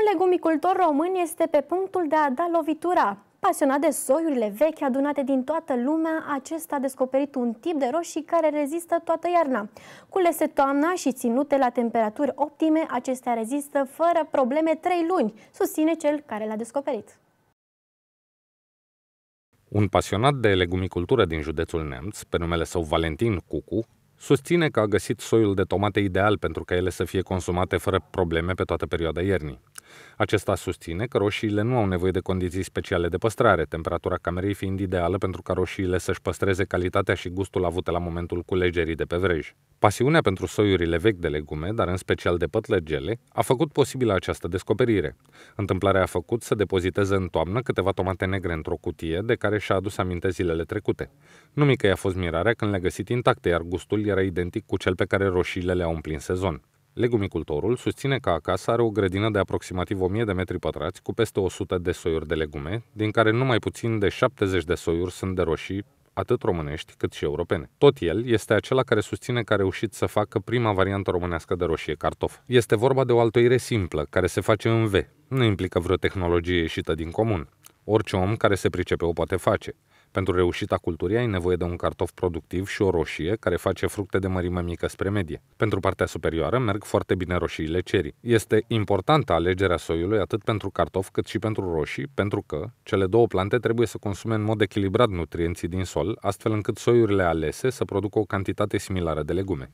Un legumicultor român este pe punctul de a da lovitura. Pasionat de soiurile vechi adunate din toată lumea, acesta a descoperit un tip de roșii care rezistă toată iarna. Culese toamna și ținute la temperaturi optime, acestea rezistă fără probleme trei luni, susține cel care l-a descoperit. Un pasionat de legumicultură din județul Nemț, pe numele său Valentin Cucu, susține că a găsit soiul de tomate ideal pentru că ele să fie consumate fără probleme pe toată perioada iernii. Acesta susține că roșiile nu au nevoie de condiții speciale de păstrare, temperatura camerei fiind ideală pentru ca roșiile să-și păstreze calitatea și gustul avute la momentul culegerii de pe vrej. Pasiunea pentru soiurile vechi de legume, dar în special de pătlăgele, a făcut posibilă această descoperire. Întâmplarea a făcut să depoziteze în toamnă câteva tomate negre într-o cutie de care și-a adus aminte zilele trecute. Numică i-a fost mirarea când le-a găsit intacte, iar gustul era identic cu cel pe care roșiile le-au umplin sezon. Legumicultorul susține că acasă are o grădină de aproximativ 1000 de metri pătrați cu peste 100 de soiuri de legume, din care numai puțin de 70 de soiuri sunt de roșii, atât românești cât și europene. Tot el este acela care susține că a reușit să facă prima variantă românească de roșie cartof. Este vorba de o altoire simplă, care se face în V. Nu implică vreo tehnologie ieșită din comun. Orice om care se pricepe o poate face. Pentru reușita culturii ai nevoie de un cartof productiv și o roșie care face fructe de mărime mică spre medie. Pentru partea superioară merg foarte bine roșiile cerii. Este importantă alegerea soiului atât pentru cartof cât și pentru roșii, pentru că cele două plante trebuie să consume în mod echilibrat nutrienții din sol, astfel încât soiurile alese să producă o cantitate similară de legume.